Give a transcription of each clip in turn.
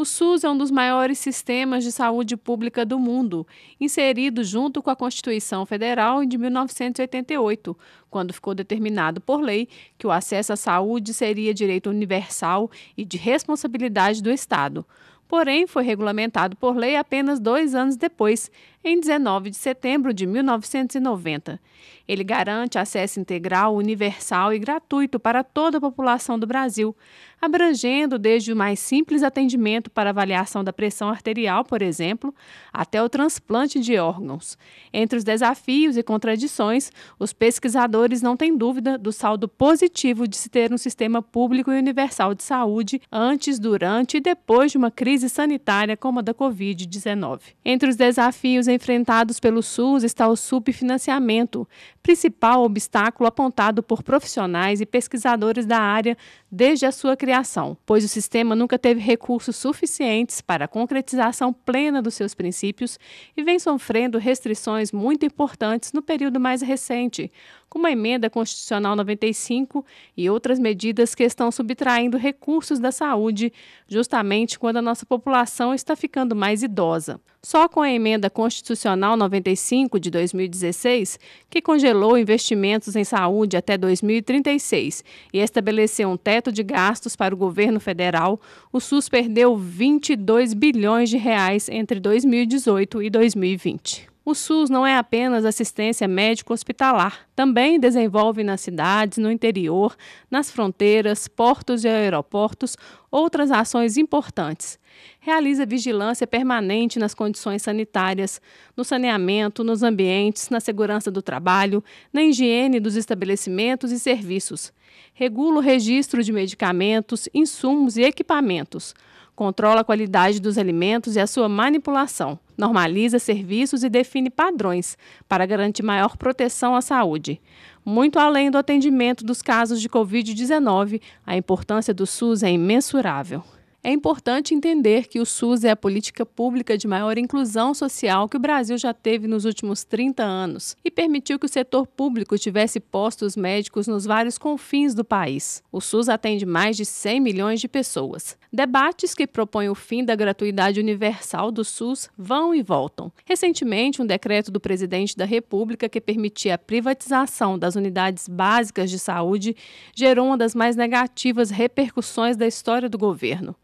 O SUS é um dos maiores sistemas de saúde pública do mundo, inserido junto com a Constituição Federal em 1988, quando ficou determinado por lei que o acesso à saúde seria direito universal e de responsabilidade do Estado porém foi regulamentado por lei apenas dois anos depois, em 19 de setembro de 1990. Ele garante acesso integral, universal e gratuito para toda a população do Brasil, abrangendo desde o mais simples atendimento para avaliação da pressão arterial, por exemplo, até o transplante de órgãos. Entre os desafios e contradições, os pesquisadores não têm dúvida do saldo positivo de se ter um sistema público e universal de saúde antes, durante e depois de uma crise sanitária como a da Covid-19. Entre os desafios enfrentados pelo SUS está o subfinanciamento, principal obstáculo apontado por profissionais e pesquisadores da área desde a sua criação, pois o sistema nunca teve recursos suficientes para a concretização plena dos seus princípios e vem sofrendo restrições muito importantes no período mais recente, como a Emenda Constitucional 95 e outras medidas que estão subtraindo recursos da saúde, justamente quando a nossa população está ficando mais idosa. Só com a Emenda Constitucional 95 de 2016, que congelou congelou investimentos em saúde até 2036 e estabeleceu um teto de gastos para o governo federal, o SUS perdeu 22 bilhões de reais entre 2018 e 2020. O SUS não é apenas assistência médico-hospitalar, também desenvolve nas cidades, no interior, nas fronteiras, portos e aeroportos outras ações importantes. Realiza vigilância permanente nas condições sanitárias, no saneamento, nos ambientes, na segurança do trabalho, na higiene dos estabelecimentos e serviços. Regula o registro de medicamentos, insumos e equipamentos controla a qualidade dos alimentos e a sua manipulação, normaliza serviços e define padrões para garantir maior proteção à saúde. Muito além do atendimento dos casos de Covid-19, a importância do SUS é imensurável. É importante entender que o SUS é a política pública de maior inclusão social que o Brasil já teve nos últimos 30 anos e permitiu que o setor público tivesse postos médicos nos vários confins do país. O SUS atende mais de 100 milhões de pessoas. Debates que propõem o fim da gratuidade universal do SUS vão e voltam. Recentemente, um decreto do presidente da República que permitia a privatização das unidades básicas de saúde gerou uma das mais negativas repercussões da história do governo.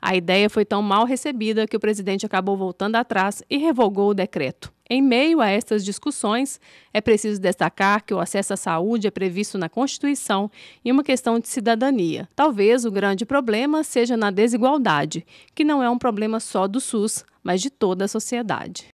A ideia foi tão mal recebida que o presidente acabou voltando atrás e revogou o decreto. Em meio a estas discussões, é preciso destacar que o acesso à saúde é previsto na Constituição e uma questão de cidadania. Talvez o grande problema seja na desigualdade, que não é um problema só do SUS, mas de toda a sociedade.